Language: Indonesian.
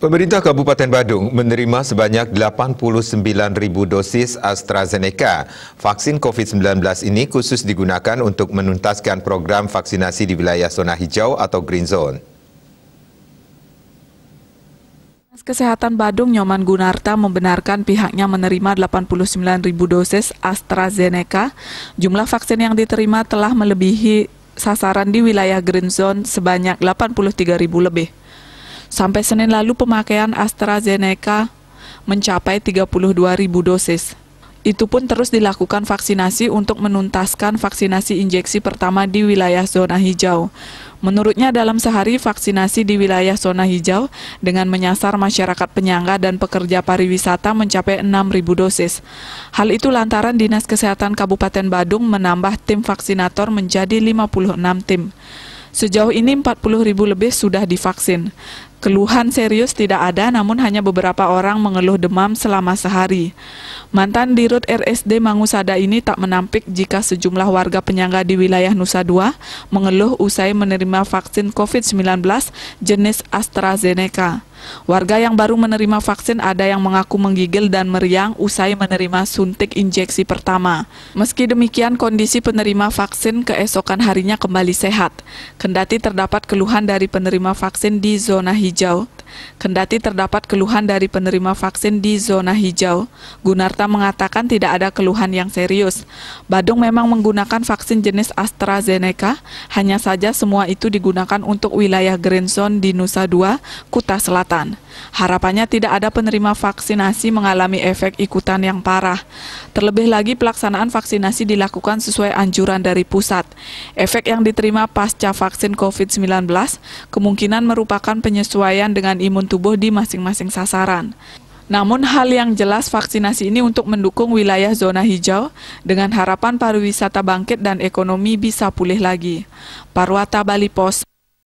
Pemerintah Kabupaten Badung menerima sebanyak 89 ribu dosis AstraZeneca. Vaksin COVID-19 ini khusus digunakan untuk menuntaskan program vaksinasi di wilayah zona hijau atau green zone. Kesehatan Badung Nyoman Gunarta membenarkan pihaknya menerima 89 ribu dosis AstraZeneca. Jumlah vaksin yang diterima telah melebihi sasaran di wilayah Green Zone sebanyak 83 ribu lebih. Sampai Senin lalu pemakaian AstraZeneca mencapai 32 ribu dosis. Itu pun terus dilakukan vaksinasi untuk menuntaskan vaksinasi injeksi pertama di wilayah zona hijau. Menurutnya dalam sehari vaksinasi di wilayah zona hijau dengan menyasar masyarakat penyangga dan pekerja pariwisata mencapai 6.000 dosis. Hal itu lantaran Dinas Kesehatan Kabupaten Badung menambah tim vaksinator menjadi 56 tim. Sejauh ini 40.000 lebih sudah divaksin. Keluhan serius tidak ada, namun hanya beberapa orang mengeluh demam selama sehari. Mantan Dirut RSD Mangusada ini tak menampik jika sejumlah warga penyangga di wilayah Nusa Dua mengeluh usai menerima vaksin COVID-19 jenis AstraZeneca. Warga yang baru menerima vaksin ada yang mengaku menggigil dan meriang usai menerima suntik injeksi pertama. Meski demikian, kondisi penerima vaksin keesokan harinya kembali sehat. Kendati terdapat keluhan dari penerima vaksin di zona hijau. Kendati terdapat keluhan dari penerima vaksin di zona hijau, Gunarta mengatakan tidak ada keluhan yang serius. Badung memang menggunakan vaksin jenis AstraZeneca, hanya saja semua itu digunakan untuk wilayah Green Zone di Nusa Dua, Kuta Selatan kesehatan. Harapannya tidak ada penerima vaksinasi mengalami efek ikutan yang parah. Terlebih lagi pelaksanaan vaksinasi dilakukan sesuai anjuran dari pusat. Efek yang diterima pasca vaksin COVID-19 kemungkinan merupakan penyesuaian dengan imun tubuh di masing-masing sasaran. Namun hal yang jelas vaksinasi ini untuk mendukung wilayah zona hijau dengan harapan pariwisata bangkit dan ekonomi bisa pulih lagi. Parwata Bali Pos